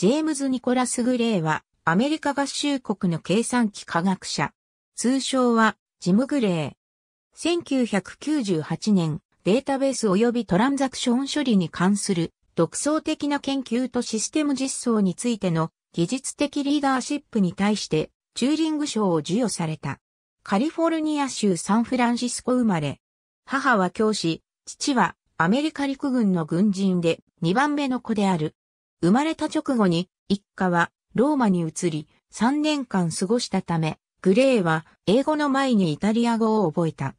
ジェームズ・ニコラス・グレーは、アメリカ合衆国の計算機科学者。通称は、ジム・グレー。1998年、データベース及びトランザクション処理に関する独創的な研究とシステム実装についての技術的リーダーシップに対してチューリング賞を授与された。カリフォルニア州サンフランシスコ生まれ。母は教師、父はアメリカ陸軍の軍人で2番目の子である。生まれた直後に一家はローマに移り3年間過ごしたため、グレーは英語の前にイタリア語を覚えた。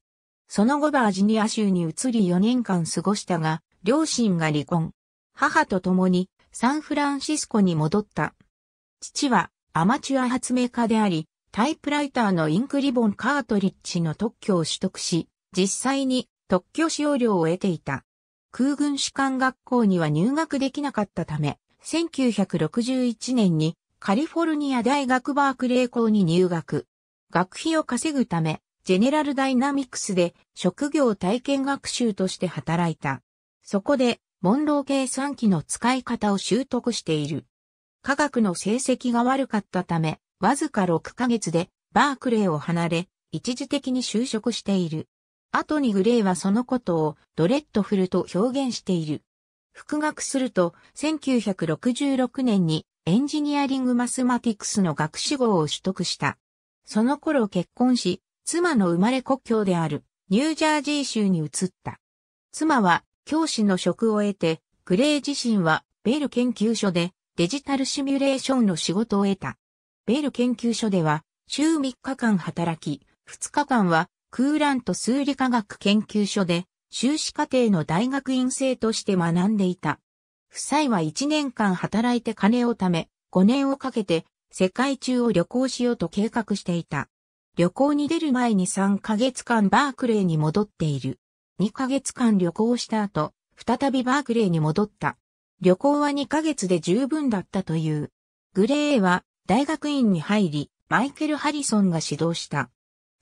その後バージニア州に移り4年間過ごしたが、両親が離婚。母と共にサンフランシスコに戻った。父はアマチュア発明家であり、タイプライターのインクリボンカートリッジの特許を取得し、実際に特許使用料を得ていた。空軍士官学校には入学できなかったため、1961年にカリフォルニア大学バークレー校に入学。学費を稼ぐため、ジェネラルダイナミクスで職業体験学習として働いた。そこで、モンロー計算機の使い方を習得している。科学の成績が悪かったため、わずか6ヶ月でバークレーを離れ、一時的に就職している。後にグレーはそのことをドレッドフルと表現している。復学すると、1966年にエンジニアリングマスマティクスの学士号を取得した。その頃結婚し、妻の生まれ故郷であるニュージャージー州に移った。妻は教師の職を得て、グレイ自身はベール研究所でデジタルシミュレーションの仕事を得た。ベール研究所では週3日間働き、2日間はクーラント数理科学研究所で修士課程の大学院生として学んでいた。夫妻は1年間働いて金を貯め、5年をかけて世界中を旅行しようと計画していた。旅行に出る前に3ヶ月間バークレーに戻っている。2ヶ月間旅行した後、再びバークレーに戻った。旅行は2ヶ月で十分だったという。グレーは大学院に入り、マイケル・ハリソンが指導した。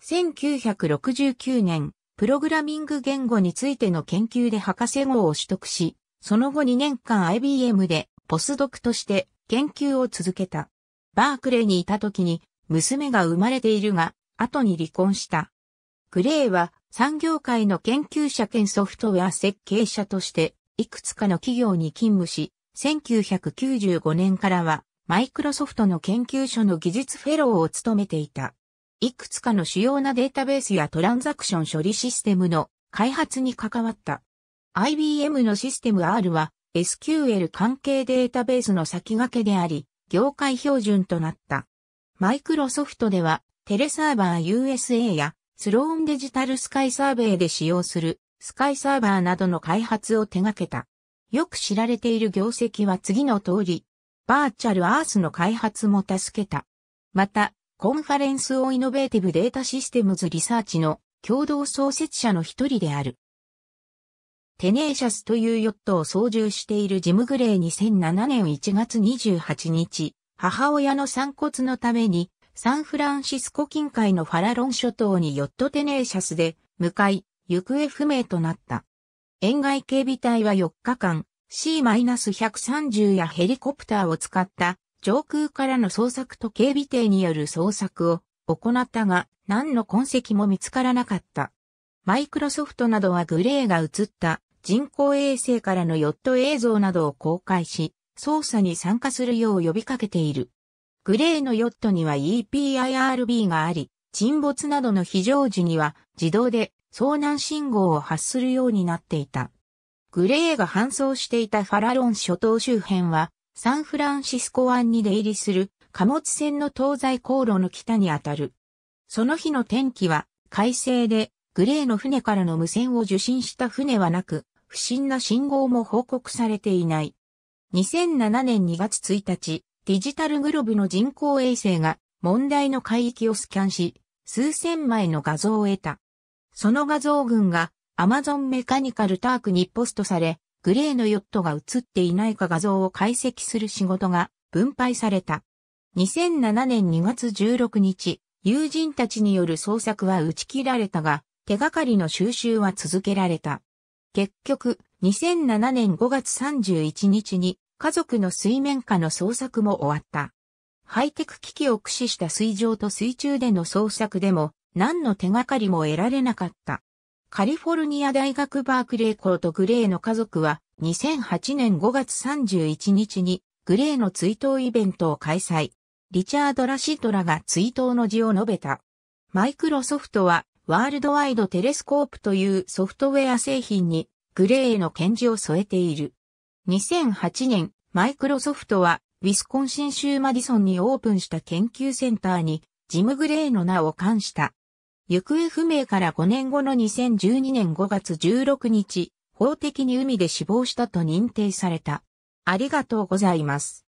1969年、プログラミング言語についての研究で博士号を取得し、その後2年間 IBM でポスドクとして研究を続けた。バークレーにいた時に娘が生まれているが、後に離婚した。グレーは産業界の研究者兼ソフトウェア設計者としていくつかの企業に勤務し、1995年からはマイクロソフトの研究所の技術フェローを務めていた。いくつかの主要なデータベースやトランザクション処理システムの開発に関わった。IBM のシステム R は SQL 関係データベースの先駆けであり、業界標準となった。マイクロソフトではテレサーバー USA やスローンデジタルスカイサーベイで使用するスカイサーバーなどの開発を手掛けた。よく知られている業績は次の通り、バーチャルアースの開発も助けた。また、コンファレンスオイノベーティブデータシステムズリサーチの共同創設者の一人である。テネーシャスというヨットを操縦しているジム・グレー2007年1月28日、母親の散骨のために、サンフランシスコ近海のファラロン諸島にヨットテネーシャスで向かい、行方不明となった。沿岸警備隊は4日間、C-130 やヘリコプターを使った上空からの捜索と警備艇による捜索を行ったが、何の痕跡も見つからなかった。マイクロソフトなどはグレーが映った人工衛星からのヨット映像などを公開し、捜査に参加するよう呼びかけている。グレーのヨットには EPIRB があり、沈没などの非常時には自動で遭難信号を発するようになっていた。グレーが搬送していたファラロン諸島周辺はサンフランシスコ湾に出入りする貨物船の東西航路の北にあたる。その日の天気は快晴で、グレーの船からの無線を受信した船はなく、不審な信号も報告されていない。2007年2月1日、ディジタルグロブの人工衛星が問題の海域をスキャンし、数千枚の画像を得た。その画像群がアマゾンメカニカルタークにポストされ、グレーのヨットが映っていないか画像を解析する仕事が分配された。2007年2月16日、友人たちによる捜索は打ち切られたが、手がかりの収集は続けられた。結局、2007年5月31日に家族の水面下の捜索も終わった。ハイテク機器を駆使した水上と水中での捜索でも何の手がかりも得られなかった。カリフォルニア大学バークレー校とグレーの家族は2008年5月31日にグレーの追悼イベントを開催。リチャード・ラシトラが追悼の字を述べた。マイクロソフトはワールドワイドテレスコープというソフトウェア製品にグレーの検事を添えている。2008年、マイクロソフトはウィスコンシン州マディソンにオープンした研究センターにジム・グレーの名を冠した行方不明から5年後の2012年5月16日、法的に海で死亡したと認定された。ありがとうございます。